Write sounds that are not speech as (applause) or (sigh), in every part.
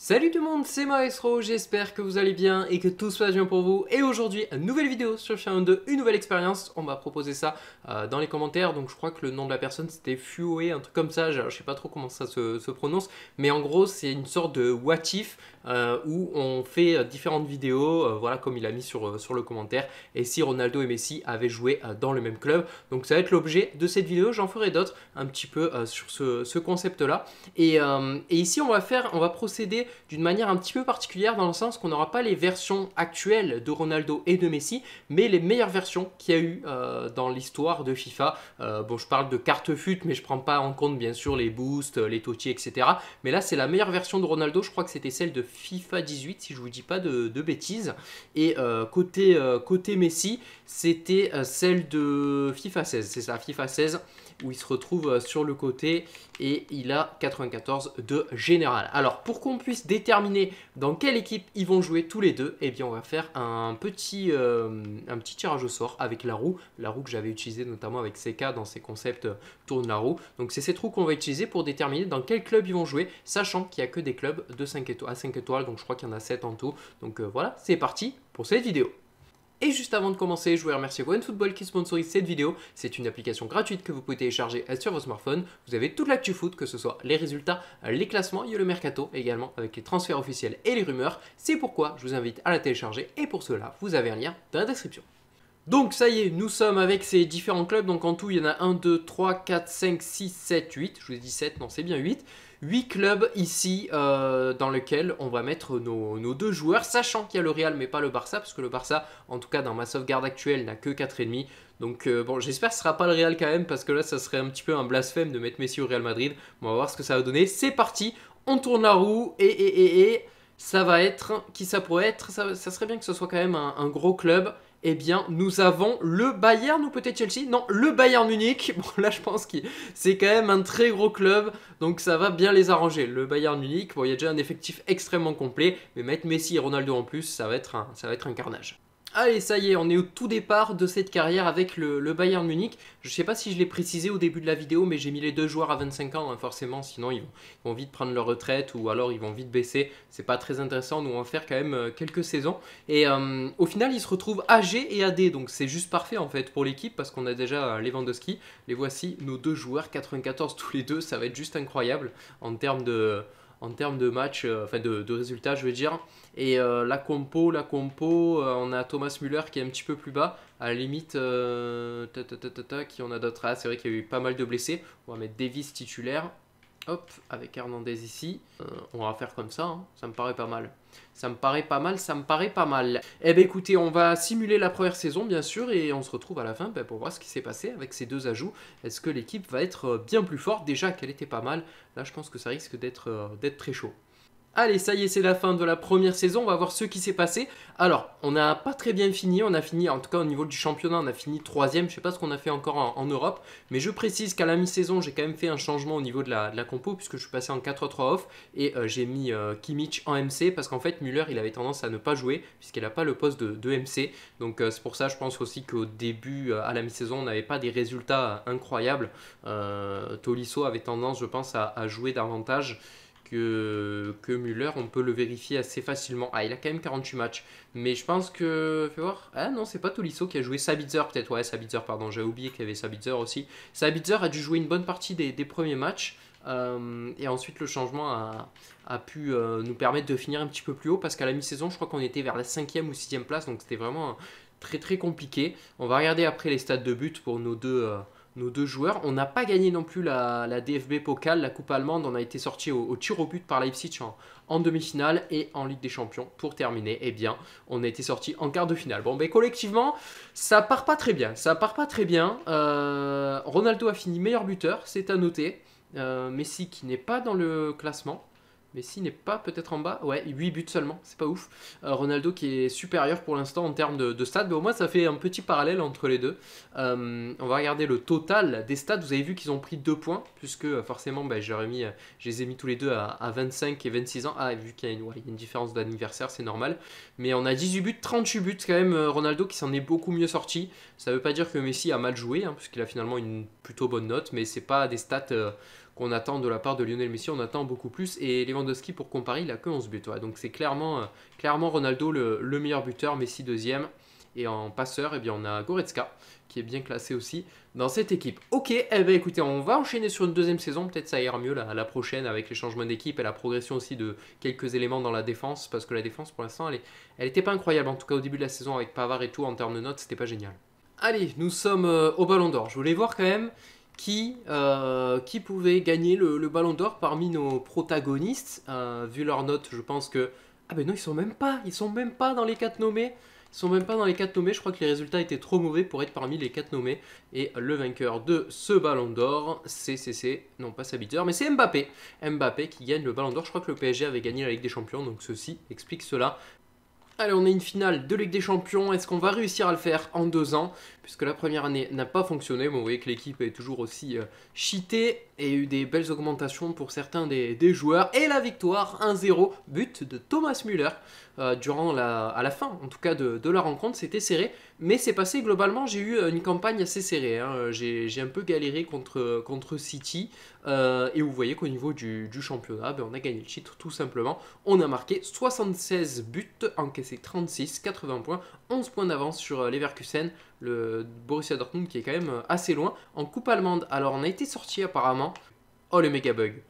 Salut tout le monde, c'est Maestro, j'espère que vous allez bien et que tout se passe bien pour vous. Et aujourd'hui, une nouvelle vidéo sur Shadow de une nouvelle expérience. On va proposer ça euh, dans les commentaires. Donc je crois que le nom de la personne c'était Fuoé, un truc comme ça. Je, sais pas trop comment ça se, prononce. Mais en gros, c'est une sorte de what if euh, où on fait euh, différentes vidéos, voilà comme il a mis sur, sur le commentaire. Et si Ronaldo et Messi avaient joué dans le même club. Donc ça va être l'objet de cette vidéo. J'en ferai d'autres un petit peu sur ce, concept là. Et, et, ici, on va faire, on va procéder d'une manière un petit peu particulière dans le sens qu'on n'aura pas les versions actuelles de Ronaldo et de Messi, mais les meilleures versions qu'il y a eu euh, dans l'histoire de FIFA. Euh, bon, je parle de carte fut, mais je prends pas en compte bien sûr les boosts, euh, les totiers etc. Mais là, c'est la meilleure version de Ronaldo. Je crois que c'était celle de FIFA 18, si je vous dis pas de, bêtises. Et côté, côté Messi, c'était celle de FIFA 16. C'est ça, FIFA 16 où il se retrouve sur le côté et il a 94 de général. Alors pour qu'on puisse déterminer dans quelle équipe ils vont jouer tous les deux, et eh bien on va faire un petit, euh, un petit tirage au sort avec la roue, la roue que j'avais utilisée notamment avec CK dans ses concepts euh, tourne la roue. Donc c'est cette roue qu'on va utiliser pour déterminer dans quel club ils vont jouer, sachant qu'il n'y a que des clubs de 5 étoiles, à 5 étoiles, donc je crois qu'il y en a 7 en tout. Donc euh, voilà, c'est parti pour cette vidéo. Et juste avant de commencer, je voulais remercier OneFootball qui sponsorise cette vidéo. C'est une application gratuite que vous pouvez télécharger euh, sur vos smartphones. Vous avez toute l'actu foot, que ce soit les résultats, euh, les classements, il y a le mercato également avec les transferts officiels et les rumeurs. C'est pourquoi je vous invite à la télécharger et pour cela, vous avez un lien dans la description. Donc ça y est, nous sommes avec ces différents clubs. Donc en tout, il y en a 1, 2, 3, 4, 5, 6, 7, 8. Je vous ai dit 7, non c'est bien 8. 8 clubs ici euh, dans lesquels on va mettre nos, deux joueurs, sachant qu'il y a le Real mais pas le Barça, parce que le Barça, en tout cas dans ma sauvegarde actuelle, n'a que 4,5. Donc euh, bon, j'espère que ce ne sera pas le Real quand même, parce que là, ça serait un petit peu un blasphème de mettre Messi au Real Madrid. on va voir ce que ça va donner. C'est parti, on tourne la roue, et, et, et, et ça va être, qui ça pourrait être, ça, serait bien que ce soit quand même un, un gros club eh bien, nous avons le Bayern ou peut-être Chelsea Non, le Bayern Munich. (laughs) Bon, là, je pense que c'est quand même un très gros club, donc ça va bien les arranger. Le Bayern Munich, bon, il y a déjà un effectif extrêmement complet, mais mettre Messi et Ronaldo en plus, ça va être un, ça va être un carnage. Allez, ça y est, on est au tout départ de cette carrière avec le, Bayern Munich. Je ne sais pas si je l'ai précisé au début de la vidéo, mais j'ai mis les deux joueurs à 25 ans, hein, forcément, sinon ils vont, vite prendre leur retraite ou alors ils vont vite baisser. C'est pas très intéressant, nous on va faire quand même euh, quelques saisons. Et euh, au final, ils se retrouvent âgés et AD, donc c'est juste parfait en fait pour l'équipe parce qu'on a déjà Lewandowski. Les voici, nos deux joueurs, 94 tous les deux, ça va être juste incroyable en termes de en termes de match, euh, enfin de, résultats, je veux dire. Et euh, la compo, la compo, euh, on a Thomas Müller qui est un petit peu plus bas, à la limite, qui on a d'autres. Ah, c'est vrai qu'il y a eu pas mal de blessés. On va mettre Davis titulaire, hop, avec Hernandez ici. on va faire comme ça, hein. ça me paraît pas mal. Ça me paraît pas mal, ça me paraît pas mal. Eh ben écoutez, on va simuler la première saison bien sûr et on se retrouve à la fin ben, pour voir ce qui s'est passé avec ces deux ajouts. Est-ce que l'équipe va être euh, bien plus forte Déjà qu'elle était pas mal, là je pense que ça risque d'être euh, très chaud. Allez, ça y est, c'est la fin de la première saison, on va voir ce qui s'est passé. Alors, on n'a pas très bien fini, on a fini, en tout cas au niveau du championnat, on a fini troisième, je sais pas ce qu'on a fait encore en, Europe, mais je précise qu'à la mi-saison, j'ai quand même fait un changement au niveau de la, compo, puisque je suis passé en 4-3 off, et euh, j'ai mis euh, Kimich en MC, parce qu'en fait, Müller, il avait tendance à ne pas jouer, puisqu'il n'a pas le poste de, MC, donc euh, c'est pour ça, je pense aussi qu'au début, à la mi-saison, on n'avait pas des résultats incroyables. Tolisso avait tendance, je pense, à jouer davantage, que, que on peut le vérifier assez facilement. Ah, il a quand même 48 matchs. Mais je pense que. voir. Ah non, c'est pas Tolisso qui a joué Sabitzer, peut-être. Ouais, Sabitzer, pardon, j'ai oublié qu'il y avait Sabitzer aussi. Sabitzer a dû jouer une bonne partie des, premiers matchs. Euh, et ensuite, le changement a, pu euh, nous permettre de finir un petit peu plus haut parce qu'à la mi-saison, je crois qu'on était vers la 5e ou 6e place. Donc c'était vraiment euh, très très compliqué. On va regarder après les stades de but pour nos deux nos deux joueurs. On n'a pas gagné non plus la, DFB Pokal, la Coupe allemande. On a été sorti au, tir au but par Leipzig en, en demi-finale et en Ligue des Champions. Pour terminer, eh bien, on a été sorti en quart de finale. Bon, mais ben, collectivement, ça part pas très bien. Ça part pas très bien. Euh, Ronaldo a fini meilleur buteur, c'est à noter. Euh, Messi qui n'est pas dans le classement. Messi n'est pas peut-être en bas. Ouais, 8 buts seulement, c'est pas ouf. Euh, Ronaldo qui est supérieur pour l'instant en termes de, stats, mais au moins ça fait un petit parallèle entre les deux. Euh, on va regarder le total des stats. Vous avez vu qu'ils ont pris 2 points, puisque euh, forcément ben, je les ai mis tous les deux à, 25 et 26 ans. Ah, vu qu'il y, a une différence d'anniversaire, c'est normal. Mais on a 18 buts, 38 buts quand même. Ronaldo qui s'en est beaucoup mieux sorti. Ça veut pas dire que Messi a mal joué, hein, puisqu'il a finalement une plutôt bonne note, mais c'est pas des stats on attend de la part de Lionel Messi, on attend beaucoup plus. Et Lewandowski, pour comparer, il a que 11 buts. Donc c'est clairement, euh, clairement Ronaldo le, meilleur buteur, Messi deuxième. Et en passeur, eh bien, on a Goretzka, qui est bien classé aussi dans cette équipe. Ok, eh bien, écoutez, on va enchaîner sur une deuxième saison. Peut-être ça ira mieux la prochaine avec les changements d'équipe et la progression aussi de quelques éléments dans la défense. Parce que la défense, pour l'instant, elle n'était pas incroyable. En tout cas, au début de la saison, avec Pavard et tout, en termes de notes, c'était pas génial. Allez, nous sommes euh, au Ballon d'Or. Je voulais voir quand même euh, qui, pouvait gagner le, ballon d'or parmi nos protagonistes. Euh, vu leur notes, je pense que. Ah ben non, ils sont même pas, ils sont même pas dans les 4 nommés. Ils sont même pas dans les 4 nommés, je crois que les résultats étaient trop mauvais pour être parmi les 4 nommés. Et le vainqueur de ce ballon d'or, c'est, non pas Sabitzer, mais c'est Mbappé. Mbappé qui gagne le ballon d'or, je crois que le PSG avait gagné la Ligue des Champions, donc ceci explique cela. Allez, on a une finale de Ligue des Champions. Est-ce qu'on va réussir à le faire en deux ans puisque la première année n'a pas fonctionné. vous voyez que l'équipe est toujours aussi euh, cheatée et eu des belles augmentations pour certains des, joueurs. Et la victoire 1-0, but de Thomas Müller euh, durant la, à la fin, en tout cas, de, la rencontre. C'était serré, mais c'est passé globalement. J'ai eu euh, une campagne assez serrée. Hein. J'ai un peu galéré contre, contre City. et vous voyez qu'au niveau du, championnat, ben, on a gagné le titre tout simplement. On a marqué 76 buts, encaissé 36, 80 points, 11 points d'avance sur Leverkusen le Borussia Dortmund qui est quand même euh, assez loin, en coupe allemande. Alors on a été sorti apparemment. Oh le méga bug.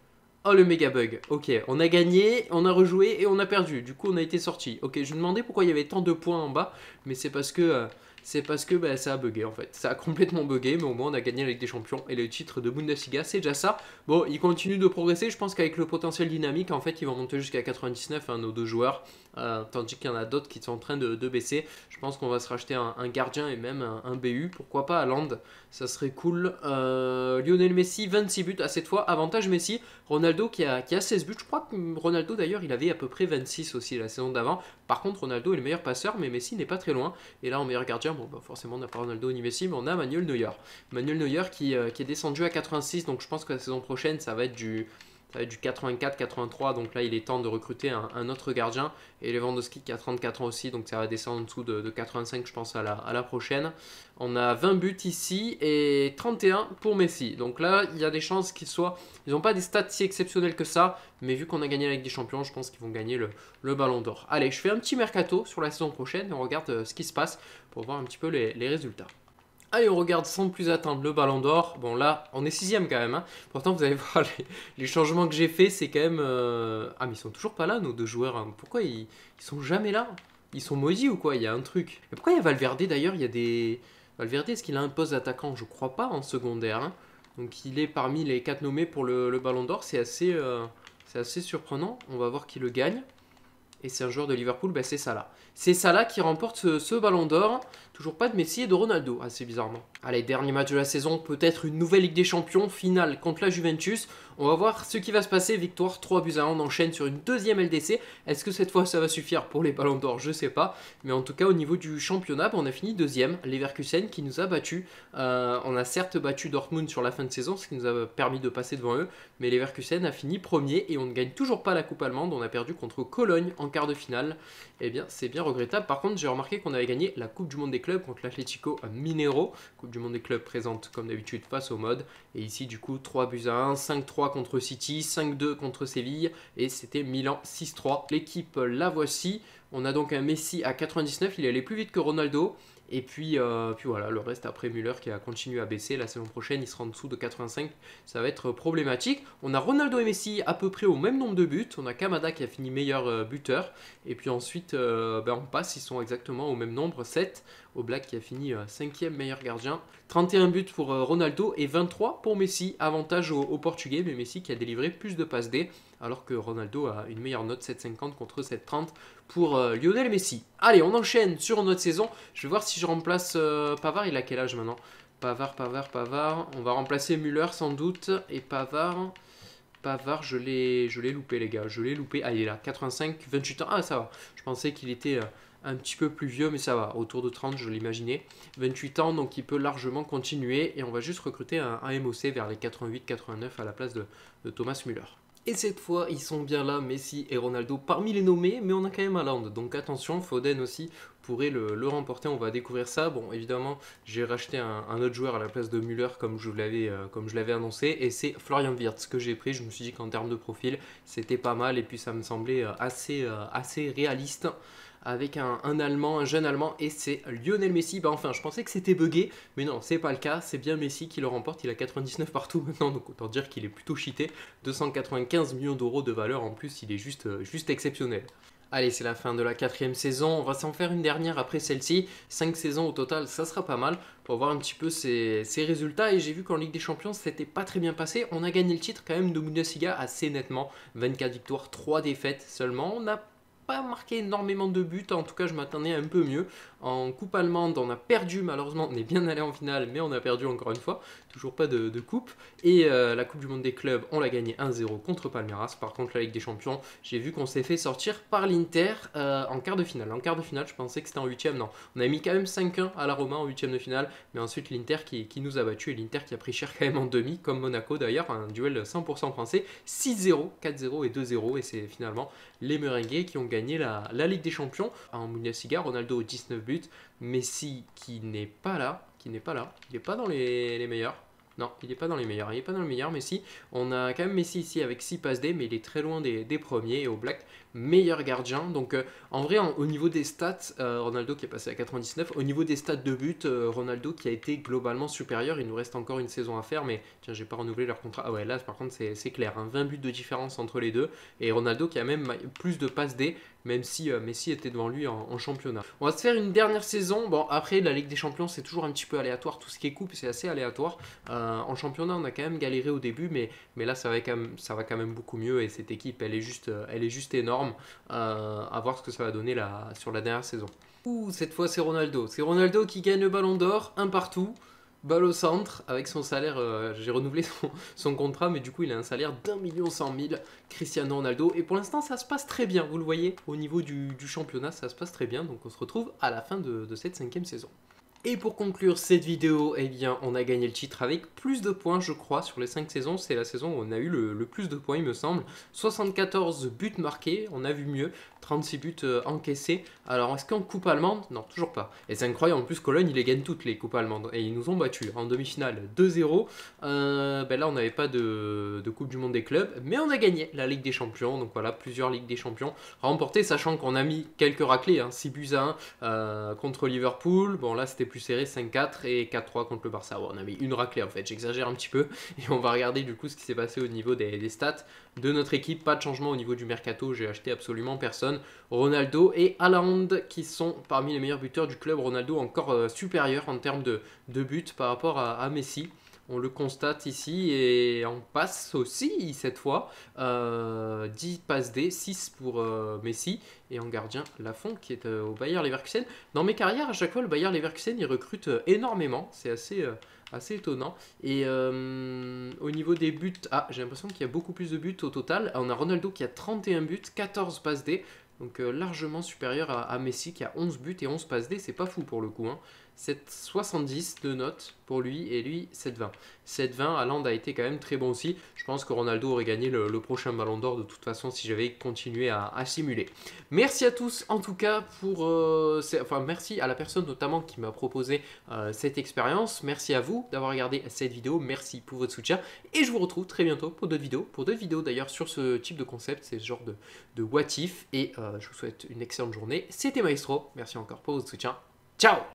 Oh le méga bug. Ok, on a gagné, on a rejoué et on a perdu. Du coup on a été sorti. Ok, je me demandais pourquoi il y avait tant de points en bas, mais c'est parce que euh, c'est parce que bah, ça a bugué en fait. Ça a (laughs) complètement bugué, mais au moins on a gagné avec des Champions et le titre de Bundesliga, c'est déjà ça. Bon, il continue de progresser. Je pense qu'avec le potentiel dynamique, en fait, ils vont monter jusqu'à 99 hein, nos deux joueurs. Euh, tandis qu'il y en a d'autres qui sont en train de, baisser. Je pense qu'on va se racheter un, gardien et même un, BU, pourquoi pas à Land, ça serait cool. Euh, Lionel Messi, 26 buts à cette fois, avantage Messi, Ronaldo qui a, qui a 16 buts, je crois que Ronaldo d'ailleurs il avait à peu près 26 aussi la saison d'avant. Par contre Ronaldo est le meilleur passeur, mais Messi n'est pas très loin. Et là en meilleur gardien, bon bah forcément on n'a pas Ronaldo ni Messi, mais on a Manuel Neuer. Manuel Neuer qui, euh, qui est descendu à 86, donc je pense que la saison prochaine ça va être du ça va être du 84-83, donc là il est temps de recruter un, autre gardien. Et Lewandowski qui a 34 ans aussi, donc ça va descendre en dessous de, 85 je pense à la, prochaine. On a 20 buts ici et 31 pour Messi. Donc là il y a des chances qu'ils soient... Ils n'ont pas des stats si exceptionnels que ça, mais vu qu'on a gagné la Ligue des Champions, je pense qu'ils vont gagner le, ballon d'or. Allez, je fais un petit mercato sur la saison prochaine et on regarde euh, ce qui se passe pour voir un petit peu les résultats. Allez, on regarde sans plus attendre le Ballon d'Or. Bon, là, on est sixième quand même. Hein. Pourtant, vous allez (laughs) voir, les, changements que j'ai fait, c'est quand même... Euh, ah, mais ils sont toujours pas là, nos deux joueurs. Hein. Pourquoi ils, sont jamais là Ils sont maudits ou quoi Il y a un truc. Mais pourquoi il y a Valverde, d'ailleurs Il y a des... Valverde, est-ce qu'il a un poste d'attaquant Je crois pas, en secondaire. Hein. Donc, il est parmi les quatre nommés pour le, Ballon d'Or. C'est assez, euh, c'est assez surprenant. On va voir qui le gagne. Et c'est un joueur de Liverpool, ben c'est Salah. C'est Salah qui remporte ce, ce ballon d'or. Toujours pas de Messi et de Ronaldo, assez bizarrement. Allez, dernier match de la saison, peut-être une nouvelle Ligue des Champions, finale contre la Juventus. On va voir ce qui va se passer. Victoire 3 buts à 1, on enchaîne sur une deuxième LDC. Est-ce que cette fois ça va suffire pour les ballons d'or Je sais pas. Mais en tout cas, au niveau du championnat, ben, on a fini deuxième. Leverkusen qui nous a battu, euh, on a certes battu Dortmund sur la fin de saison, ce qui nous a permis de passer devant eux. Mais Leverkusen a fini premier et on ne gagne toujours pas la Coupe allemande. On a perdu contre Cologne en quart de finale. Eh bien, c'est bien regrettable. Par contre, j'ai remarqué qu'on avait gagné la Coupe du Monde des clubs contre l'Atlético Minero. Coupe du Monde des clubs présente comme d'habitude face au mode. Et ici, du coup, 3 buts à 1, 5-3 contre City, 5-2 contre Séville et c'était Milan 6-3. L'équipe, la voici. On a donc un Messi à 99, il est allé plus vite que Ronaldo. Et puis, euh, puis voilà, le reste après Müller qui a continué à baisser. La saison prochaine, il sera en dessous de 85. Ça va être euh, problématique. On a Ronaldo et Messi à peu près au même nombre de buts. On a Kamada qui a fini meilleur euh, buteur. Et puis ensuite, ben, on passe. Ils sont exactement au même nombre 7. au Black qui a fini 5e meilleur gardien. 31 buts pour Ronaldo et 23 pour Messi. Avantage au, Portugais, mais Messi qui a délivré plus de passes D alors que Ronaldo a une meilleure note 7,50 contre 7,30 pour euh, Lionel Messi. Allez, on enchaîne sur notre saison. Je vais voir si je remplace Pavar. Euh, Pavard. Il a quel âge maintenant Pavard, Pavard, Pavard. On va remplacer Müller sans doute. Et Pavard. Pavard, je l'ai loupé, les gars. Je l'ai loupé. Ah, il est là. 85, 28 ans. Ah, ça va. Je pensais qu'il était euh, un petit peu plus vieux, mais ça va. Autour de 30, je l'imaginais. 28 ans, donc il peut largement continuer. Et on va juste recruter un, MOC vers les 88-89 à la place de, de Thomas Müller. Et cette fois, ils sont bien là, Messi et Ronaldo parmi les nommés, mais on a quand même land. Donc attention, Foden aussi pourrait le, remporter. On va découvrir ça. Bon, évidemment, j'ai racheté un, autre joueur à la place de Müller, euh, comme je l'avais annoncé, et c'est Florian Wirtz que j'ai pris. Je me suis dit qu'en termes de profil, c'était pas mal, et puis ça me semblait euh, assez, euh, assez réaliste avec un, Allemand, un jeune Allemand, et c'est Lionel Messi. Bah enfin, je pensais que c'était buggé, mais non, c'est pas le cas. C'est bien Messi qui le remporte. Il a 99 partout (laughs) maintenant, donc autant dire qu'il est plutôt cheaté. 295 millions d'euros de valeur en plus, il est juste, euh, juste exceptionnel. Allez, c'est la fin de la quatrième saison. On va s'en faire une dernière après celle-ci. Cinq saisons au total, ça sera pas mal pour voir un petit peu ses, résultats. Et j'ai vu qu'en Ligue des Champions, c'était pas très bien passé. On a gagné le titre quand même de Bundesliga assez nettement. 24 victoires, 3 défaites seulement. On a marqué énormément de buts, en tout cas je m'attendais un peu mieux. En coupe allemande, on a perdu malheureusement, on est bien allé en finale, mais on a perdu encore une fois, toujours pas de, coupe. Et euh, la Coupe du Monde des clubs, on l'a gagné 1-0 contre Palmeiras. Par contre, la Ligue des Champions, j'ai vu qu'on s'est fait sortir par l'Inter euh, en quart de finale. En quart de finale, je pensais que c'était en huitième, non. On a mis quand même 5-1 à la Roma en huitième de finale, mais ensuite l'Inter qui, qui, nous a battu et l'Inter qui a pris cher quand même en demi, comme Monaco d'ailleurs, un duel 100% français, 6-0, 4-0 et 2-0, et c'est finalement les Merengues qui ont gagné la, Ligue des Champions. En Cigar, Ronaldo 19 buts, Messi qui n'est pas là, qui n'est pas là, il n'est pas dans les meilleurs. Non, il n'est pas dans les meilleurs. Il n'est pas dans les meilleurs, mais si. On a quand même Messi ici avec 6 passes D, mais il est très loin des, premiers. Et au Black, meilleur gardien. Donc euh, en vrai, au niveau des stats, euh, Ronaldo qui est passé à 99. Au niveau des stats de but, euh, Ronaldo qui a été globalement supérieur. Il nous reste encore une saison à faire, mais tiens, j'ai pas renouvelé leur contrat. Ah ouais, là par contre, c'est clair. un hein. 20 buts de différence entre les deux. Et Ronaldo qui a même plus de passes D même si euh, Messi était devant lui en, championnat. On va se faire une dernière saison. Bon, après, la Ligue des Champions, c'est toujours un petit peu aléatoire. Tout ce qui est coupe, c'est assez aléatoire. Euh, en championnat, on a quand même galéré au début, mais, mais là, ça va, quand même, ça va quand même beaucoup mieux. Et cette équipe, elle est juste, euh, elle est juste énorme. Euh, à voir ce que ça va donner sur la dernière saison. Ouh, cette fois, c'est Ronaldo. C'est Ronaldo qui gagne le ballon d'or, un partout balle au centre avec son salaire. Euh, j'ai renouvelé son, contrat, mais du coup, il a un salaire d'un million cent mille. Cristiano Ronaldo. Et pour l'instant, ça se passe très bien. Vous le voyez, au niveau du, championnat, ça se passe très bien. Donc, on se retrouve à la fin de cette cinquième saison. Et pour conclure cette vidéo, eh bien, on a gagné le titre avec plus de points, je crois, sur les 5 saisons. C'est la saison où on a eu le, plus de points, il me semble. 74 buts marqués, on a vu mieux. 36 buts euh, encaissés. Alors, est-ce qu'en Coupe allemande Non, toujours pas. Et c'est incroyable, en plus, Cologne, il les gagne toutes, les Coupes allemandes. Et ils nous ont battus hein. en demi-finale 2-0. Euh, ben là, on n'avait pas de, Coupe du Monde des clubs, mais on a gagné la Ligue des Champions. Donc voilà, plusieurs Ligues des Champions remportées, sachant qu'on a mis quelques raclés, hein, 6 buts à 1 euh, contre Liverpool. Bon, là, c'était plus serré, 5-4 et 4-3 contre le Barça. On on avait une raclée en fait, j'exagère un petit peu. (laughs) Et on va regarder du coup ce qui s'est passé au niveau des, stats de notre équipe. Pas de changement au niveau du mercato, j'ai acheté absolument personne. Ronaldo et Haaland qui sont parmi les meilleurs buteurs du club. Ronaldo encore euh, supérieur en termes de, de buts par rapport à, à Messi. On le constate ici et on passe aussi cette fois. 10 euh, passes D, 6 pour euh, Messi et en gardien Lafont qui est euh, au Bayer Leverkusen. Dans mes carrières, à chaque fois, le Bayer Leverkusen, il recrute énormément. C'est assez, assez étonnant. Et au niveau des buts, ah, j'ai l'impression qu'il y a beaucoup plus de buts au total. On a Ronaldo qui a 31 buts, 14 passes D. Donc largement supérieur à, Messi qui a 11 buts et 11 passes D. C'est pas fou pour le coup. Hein. 70 de notes pour lui et lui 7,20. 7,20, 7 a été quand même très bon aussi. Je pense que Ronaldo aurait gagné le, prochain Ballon d'Or de toute façon si j'avais continué à, simuler. Merci à tous en tout cas pour... Euh, enfin merci à la personne notamment qui m'a proposé euh, cette expérience. Merci à vous d'avoir regardé cette vidéo. Merci pour votre soutien. Et je vous retrouve très bientôt pour d'autres vidéos. Pour d'autres vidéos d'ailleurs sur ce type de concept, c'est ce genre de, de what if. Et euh, je vous souhaite une excellente journée. C'était Maestro. Merci encore pour votre soutien. Ciao